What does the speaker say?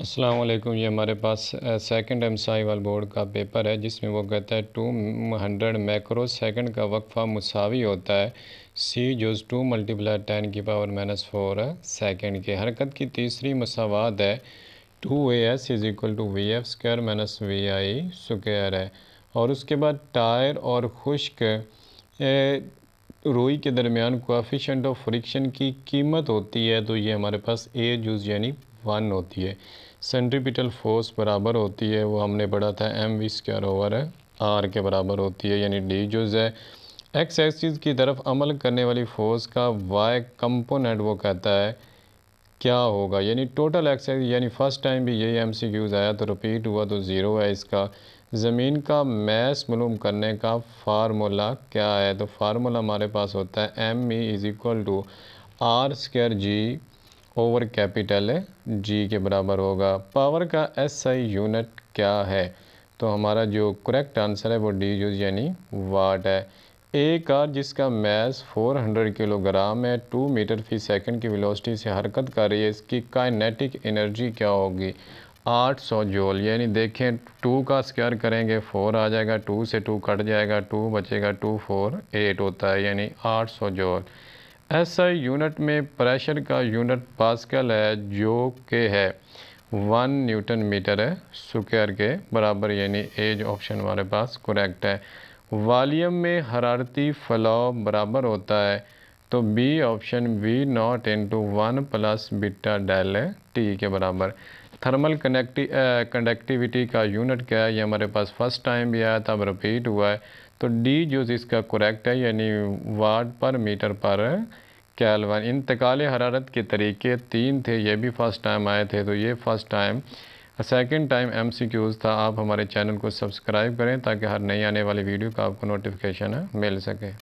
असलम ये हमारे पास सेकंड एमसाई वाल बोर्ड का पेपर है जिसमें वो कहता है टू हंड्रेड मैक्रो सेकंड का वक्फा मुसावी होता है सी जोज टू मल्टीप्लाई टेन की पावर माइनस फोर सेकेंड की हरकत की तीसरी मसावाद है two A S is equal to V F square minus V I square है और उसके बाद टायर और खुश्क रोई के दरमियान कोफिशेंट ऑफ फ्रिक्शन की कीमत होती है तो ये हमारे पास ए जूज यानी वन होती है सेंट्रीपिटल फोर्स बराबर होती है वो हमने पढ़ा था M V square over R के बराबर होती है यानी डी जो है एक्स एक्सिस की तरफ अमल करने वाली फोर्स का वाई कंपोनेंट वो कहता है क्या होगा यानी टोटल एक्स यानी फ़र्स्ट टाइम भी यही एम सी क्यूज़ आया तो रिपीट हुआ तो ज़ीरो है इसका ज़मीन का मैस मलूम करने का फार्मूला क्या है तो फार्मूला हमारे पास होता है M E is equal to R square G over capital है जी के बराबर होगा पावर का एस आई यूनिट क्या है तो हमारा जो करेक्ट आंसर है वो डी यूज यानी वाट है ए कार जिसका मैस 400 किलोग्राम है टू मीटर फी सेकंड की वेलोसिटी से हरकत कर रही है इसकी काइनेटिक एनर्जी क्या होगी 800 जोल यानी देखें टू का स्क्वायर करेंगे फोर आ जाएगा टू से टू कट जाएगा टू बचेगा टू फोर एट होता है यानी 800 जोल ऐसा यूनिट में प्रेशर का यूनिट पास्कल है जो के है वन न्यूटन मीटर है स्क्वायर के बराबर यानी एज ऑप्शन हमारे पास करेक्ट है वॉलीम में हरारती फलाव बराबर होता है तो B option V naught two one plus beta del T के बराबर थर्मल कनेक्टिविटी का यूनिट क्या है ये हमारे पास फर्स्ट टाइम भी आया था अब रिपीट हुआ है तो डी जो इसका करेक्ट है यानी वाट पर मीटर पर कैलवन इंतकाल हरारत के तरीके तीन थे ये भी फ़र्स्ट टाइम आए थे तो ये first time second time M C Qs था आप हमारे चैनल को सब्सक्राइब करें ताकि हर नई आने वाली वीडियो का आपको नोटिफिकेशन मिल सके